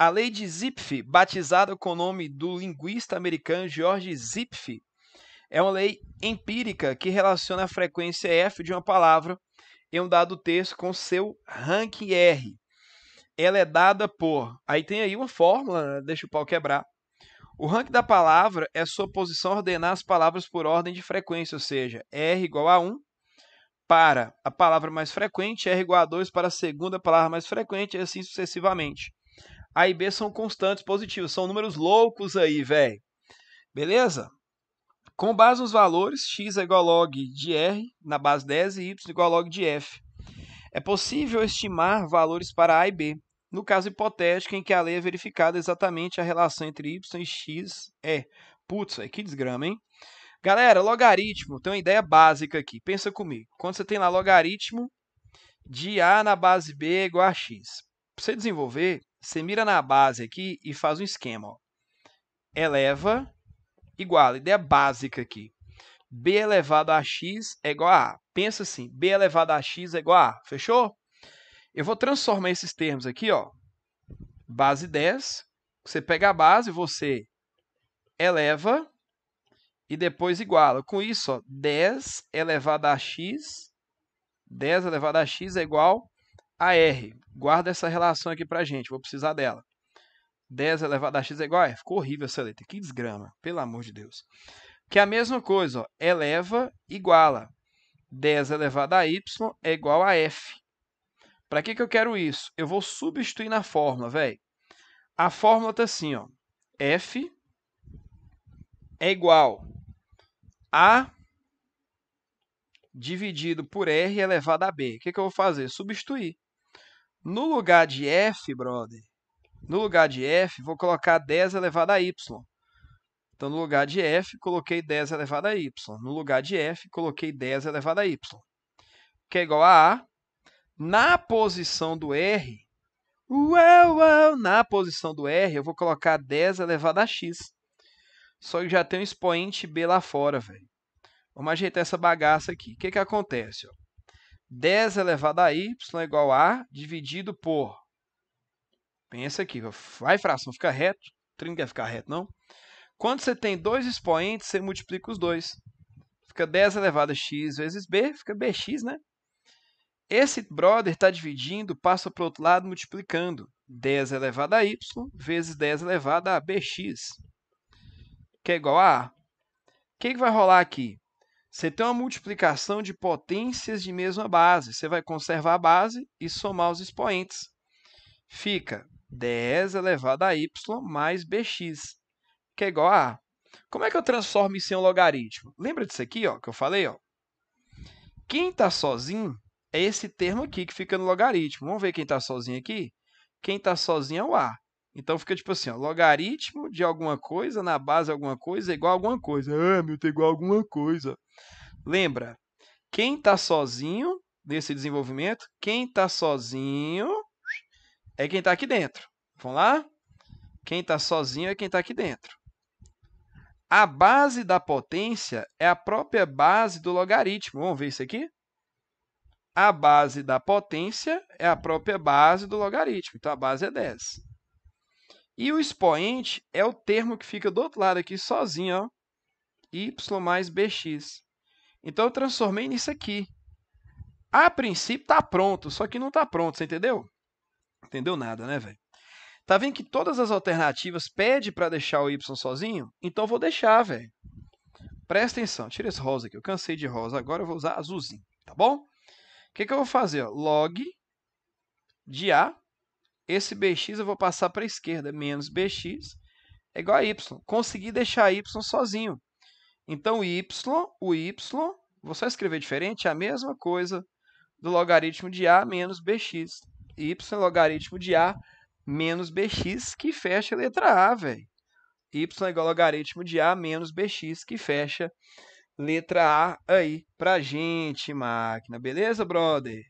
A lei de Zipf, batizada com o nome do linguista americano George Zipf, é uma lei empírica que relaciona a frequência f de uma palavra em um dado texto com seu rank r. Ela é dada por. Aí tem aí uma fórmula, né, deixa o pau quebrar. O rank da palavra é sua posição ordenar as palavras por ordem de frequência, ou seja, r igual a 1 para a palavra mais frequente, r igual a 2 para a segunda palavra mais frequente, e assim sucessivamente. A e B são constantes positivos, são números loucos aí, velho. Beleza? Com base nos valores, x é igual a log de R na base 10 e y é igual a log de F. É possível estimar valores para A e B, no caso hipotético em que a lei é verificada exatamente a relação entre y e x é. Putz, aí que desgrama, hein? Galera, logaritmo, tem uma ideia básica aqui. Pensa comigo. Quando você tem lá logaritmo de A na base B é igual a x. Para você desenvolver, você mira na base aqui e faz um esquema. Ó. Eleva igual, ideia básica aqui. B elevado a x é igual a A. Pensa assim, B elevado a x é igual a A. Fechou? Eu vou transformar esses termos aqui, ó. Base 10. Você pega a base, você eleva e depois iguala. Com isso, ó, 10 elevado a x, 10 elevado a x é igual AR. Guarda essa relação aqui pra gente, vou precisar dela. 10 elevado a x é igual a f. Ficou horrível essa letra. Que desgrama, pelo amor de Deus. Que é a mesma coisa, ó, eleva, iguala. 10 elevado a y é igual a f. Para que, que eu quero isso? Eu vou substituir na fórmula, velho. A fórmula tá assim, ó. f é igual a dividido por r elevado a b. O que, que eu vou fazer? Substituir. No lugar de F, brother, no lugar de F, vou colocar 10 elevado a Y. Então, no lugar de F, coloquei 10 elevado a Y. No lugar de F, coloquei 10 elevado a Y, que é igual a A. Na posição do R, uau, uau, na posição do R, eu vou colocar 10 elevado a X. Só que já tem um expoente B lá fora, velho. Vamos ajeitar essa bagaça aqui. O que, que acontece? Ó? 10 elevado a y igual a dividido por. Pensa aqui, vai fração, fica reto. 30 quer ficar reto, não? Quando você tem dois expoentes, você multiplica os dois. Fica 10 elevado a x vezes b, fica bx, né? Esse brother está dividindo, passa para o outro lado multiplicando. 10 elevado a y vezes 10 elevado a bx. Que é igual a a. O que, que vai rolar aqui? Você tem uma multiplicação de potências de mesma base. Você vai conservar a base e somar os expoentes. Fica 10 elevado a y mais bx, que é igual a a. Como é que eu transformo isso em um logaritmo? Lembra disso aqui ó, que eu falei? Ó? Quem está sozinho é esse termo aqui que fica no logaritmo. Vamos ver quem está sozinho aqui? Quem está sozinho é o a. Então fica tipo assim, ó, logaritmo de alguma coisa na base alguma coisa é igual a alguma coisa. Ah, meu, é igual a alguma coisa. Lembra, quem está sozinho nesse desenvolvimento, quem está sozinho é quem está aqui dentro. Vamos lá? Quem está sozinho é quem está aqui dentro. A base da potência é a própria base do logaritmo. Vamos ver isso aqui? A base da potência é a própria base do logaritmo. Então, a base é 10. E o expoente é o termo que fica do outro lado aqui sozinho, ó, y mais bx. Então eu transformei nisso aqui. A princípio tá pronto, só que não tá pronto, você entendeu? Entendeu nada, né, velho? Tá vendo que todas as alternativas pede para deixar o y sozinho? Então eu vou deixar, velho. Presta atenção, tira esse rosa aqui, eu cansei de rosa, agora eu vou usar azulzinho, tá bom? O que, que eu vou fazer? Ó? Log de A esse bx eu vou passar para a esquerda, menos bx é igual a y. Consegui deixar y sozinho. Então, o y, o y, vou só escrever diferente, é a mesma coisa do logaritmo de a menos bx. y é logaritmo de a menos bx, que fecha a letra a, velho. y é igual a logaritmo de a menos bx, que fecha letra a aí Para gente, máquina. Beleza, brother?